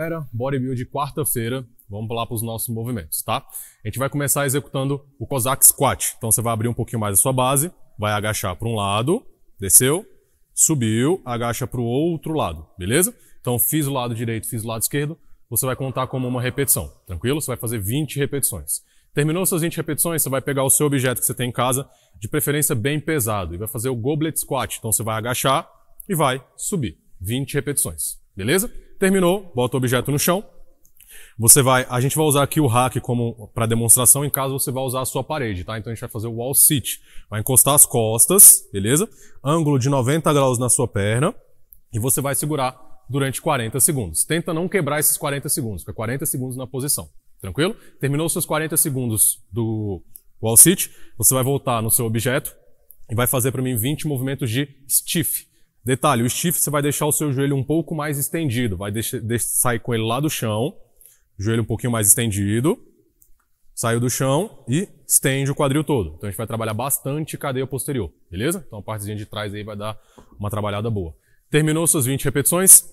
Galera, bodybuild quarta-feira, vamos lá para os nossos movimentos, tá? A gente vai começar executando o Cossack Squat. Então você vai abrir um pouquinho mais a sua base, vai agachar para um lado, desceu, subiu, agacha para o outro lado, beleza? Então fiz o lado direito, fiz o lado esquerdo, você vai contar como uma repetição, tranquilo? Você vai fazer 20 repetições. Terminou suas 20 repetições, você vai pegar o seu objeto que você tem em casa, de preferência bem pesado, e vai fazer o Goblet Squat. Então você vai agachar e vai subir. 20 repetições, beleza? Terminou, bota o objeto no chão. Você vai, a gente vai usar aqui o hack como para demonstração em caso você vai usar a sua parede, tá? Então a gente vai fazer o wall sit. Vai encostar as costas, beleza? Ângulo de 90 graus na sua perna e você vai segurar durante 40 segundos. Tenta não quebrar esses 40 segundos, fica 40 segundos na posição. Tranquilo? Terminou os seus 40 segundos do wall sit, você vai voltar no seu objeto e vai fazer para mim 20 movimentos de stiff. Detalhe, o stiff você vai deixar o seu joelho um pouco mais estendido, vai deixar, sair com ele lá do chão, joelho um pouquinho mais estendido, saiu do chão e estende o quadril todo. Então a gente vai trabalhar bastante cadeia posterior, beleza? Então a partezinha de trás aí vai dar uma trabalhada boa. Terminou suas 20 repetições?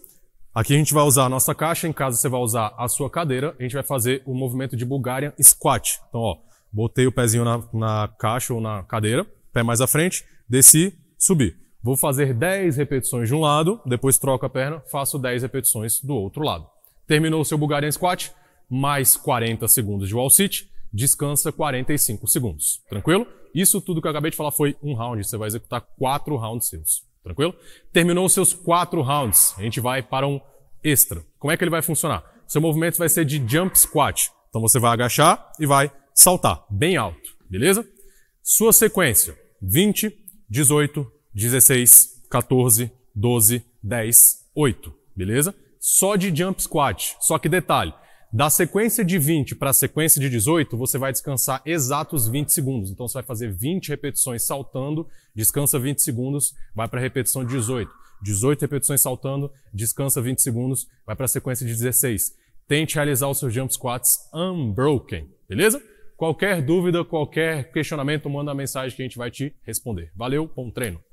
Aqui a gente vai usar a nossa caixa, em casa você vai usar a sua cadeira, a gente vai fazer o movimento de Bulgarian Squat. Então, ó, botei o pezinho na, na caixa ou na cadeira, pé mais à frente, desci, subi. Vou fazer 10 repetições de um lado, depois troco a perna, faço 10 repetições do outro lado. Terminou o seu Bulgarian Squat, mais 40 segundos de wall sit, descansa 45 segundos. Tranquilo? Isso tudo que eu acabei de falar foi um round, você vai executar quatro rounds seus. Tranquilo? Terminou os seus quatro rounds, a gente vai para um extra. Como é que ele vai funcionar? Seu movimento vai ser de jump squat. Então você vai agachar e vai saltar bem alto, beleza? Sua sequência, 20, 18, 16, 14, 12, 10, 8, beleza? Só de jump squat. Só que detalhe, da sequência de 20 para a sequência de 18, você vai descansar exatos 20 segundos. Então você vai fazer 20 repetições saltando, descansa 20 segundos, vai para a repetição de 18. 18 repetições saltando, descansa 20 segundos, vai para a sequência de 16. Tente realizar os seus jump squats unbroken, beleza? Qualquer dúvida, qualquer questionamento, manda uma mensagem que a gente vai te responder. Valeu, bom treino!